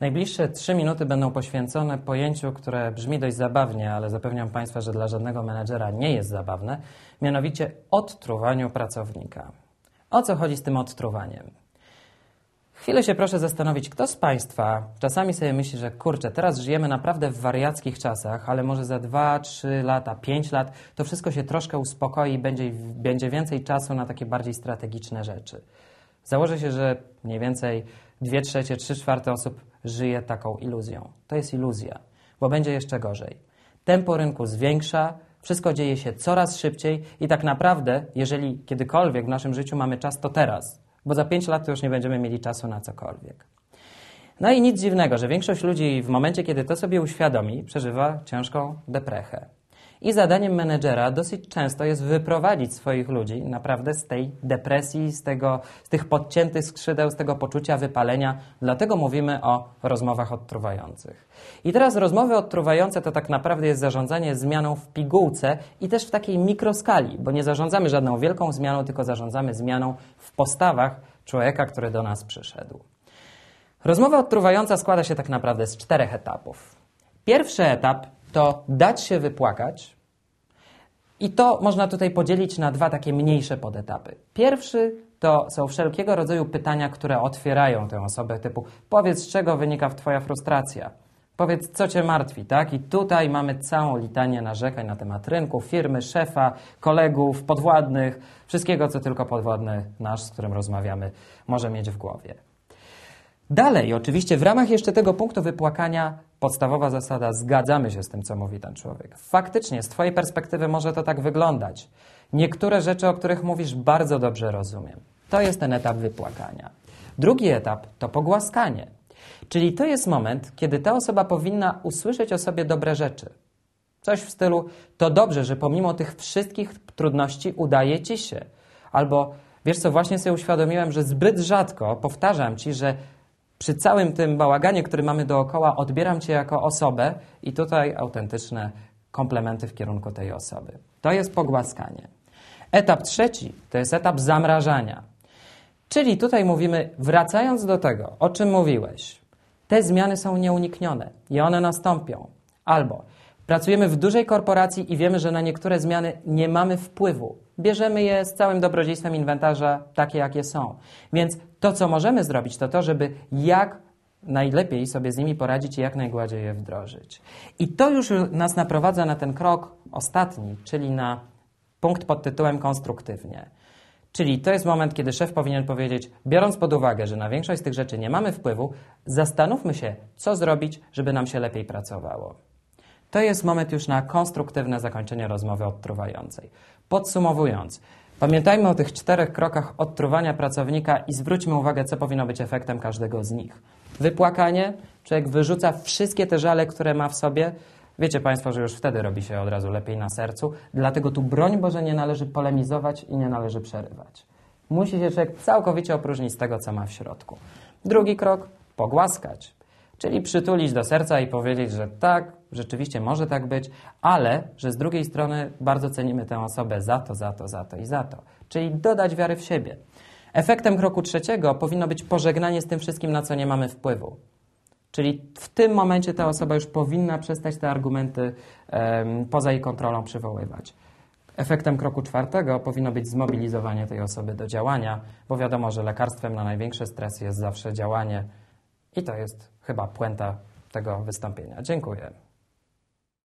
Najbliższe trzy minuty będą poświęcone pojęciu, które brzmi dość zabawnie, ale zapewniam Państwa, że dla żadnego menedżera nie jest zabawne, mianowicie odtruwaniu pracownika. O co chodzi z tym odtruwaniem? Chwilę się proszę zastanowić, kto z Państwa czasami sobie myśli, że kurczę, teraz żyjemy naprawdę w wariackich czasach, ale może za 2, 3 lata, 5 lat to wszystko się troszkę uspokoi i będzie, będzie więcej czasu na takie bardziej strategiczne rzeczy. Założę się, że mniej więcej 2 trzecie, 3 czwarte osób żyje taką iluzją. To jest iluzja, bo będzie jeszcze gorzej. Tempo rynku zwiększa, wszystko dzieje się coraz szybciej i tak naprawdę, jeżeli kiedykolwiek w naszym życiu mamy czas, to teraz, bo za pięć lat to już nie będziemy mieli czasu na cokolwiek. No i nic dziwnego, że większość ludzi w momencie, kiedy to sobie uświadomi, przeżywa ciężką deprechę. I zadaniem menedżera dosyć często jest wyprowadzić swoich ludzi naprawdę z tej depresji, z, tego, z tych podciętych skrzydeł, z tego poczucia wypalenia. Dlatego mówimy o rozmowach odtruwających. I teraz rozmowy odtruwające to tak naprawdę jest zarządzanie zmianą w pigułce i też w takiej mikroskali, bo nie zarządzamy żadną wielką zmianą, tylko zarządzamy zmianą w postawach człowieka, który do nas przyszedł. Rozmowa odtruwająca składa się tak naprawdę z czterech etapów. Pierwszy etap to dać się wypłakać. I to można tutaj podzielić na dwa takie mniejsze podetapy. Pierwszy to są wszelkiego rodzaju pytania, które otwierają tę osobę, typu powiedz, z czego wynika Twoja frustracja. Powiedz, co cię martwi, tak? I tutaj mamy całą litanię narzekań na temat rynku, firmy, szefa, kolegów, podwładnych, wszystkiego, co tylko podwładny nasz, z którym rozmawiamy, może mieć w głowie. Dalej, oczywiście, w ramach jeszcze tego punktu wypłakania, podstawowa zasada, zgadzamy się z tym, co mówi ten człowiek. Faktycznie, z Twojej perspektywy może to tak wyglądać. Niektóre rzeczy, o których mówisz, bardzo dobrze rozumiem. To jest ten etap wypłakania. Drugi etap to pogłaskanie. Czyli to jest moment, kiedy ta osoba powinna usłyszeć o sobie dobre rzeczy. Coś w stylu: To dobrze, że pomimo tych wszystkich trudności udaje ci się. Albo wiesz co, właśnie sobie uświadomiłem, że zbyt rzadko powtarzam ci, że przy całym tym bałaganie, który mamy dookoła, odbieram Cię jako osobę i tutaj autentyczne komplementy w kierunku tej osoby. To jest pogłaskanie. Etap trzeci to jest etap zamrażania. Czyli tutaj mówimy, wracając do tego, o czym mówiłeś, te zmiany są nieuniknione i one nastąpią. Albo Pracujemy w dużej korporacji i wiemy, że na niektóre zmiany nie mamy wpływu. Bierzemy je z całym dobrodziejstwem inwentarza, takie jakie są. Więc to, co możemy zrobić, to to, żeby jak najlepiej sobie z nimi poradzić i jak najgładziej je wdrożyć. I to już nas naprowadza na ten krok ostatni, czyli na punkt pod tytułem konstruktywnie. Czyli to jest moment, kiedy szef powinien powiedzieć, biorąc pod uwagę, że na większość z tych rzeczy nie mamy wpływu, zastanówmy się, co zrobić, żeby nam się lepiej pracowało. To jest moment już na konstruktywne zakończenie rozmowy odtruwającej. Podsumowując, pamiętajmy o tych czterech krokach odtruwania pracownika i zwróćmy uwagę, co powinno być efektem każdego z nich. Wypłakanie, człowiek wyrzuca wszystkie te żale, które ma w sobie. Wiecie Państwo, że już wtedy robi się od razu lepiej na sercu, dlatego tu broń Boże nie należy polemizować i nie należy przerywać. Musi się człowiek całkowicie opróżnić z tego, co ma w środku. Drugi krok pogłaskać. Czyli przytulić do serca i powiedzieć, że tak, rzeczywiście może tak być, ale że z drugiej strony bardzo cenimy tę osobę za to, za to, za to i za to. Czyli dodać wiary w siebie. Efektem kroku trzeciego powinno być pożegnanie z tym wszystkim, na co nie mamy wpływu. Czyli w tym momencie ta osoba już powinna przestać te argumenty um, poza jej kontrolą przywoływać. Efektem kroku czwartego powinno być zmobilizowanie tej osoby do działania, bo wiadomo, że lekarstwem na największe stresy jest zawsze działanie i to jest chyba puenta tego wystąpienia. Dziękuję.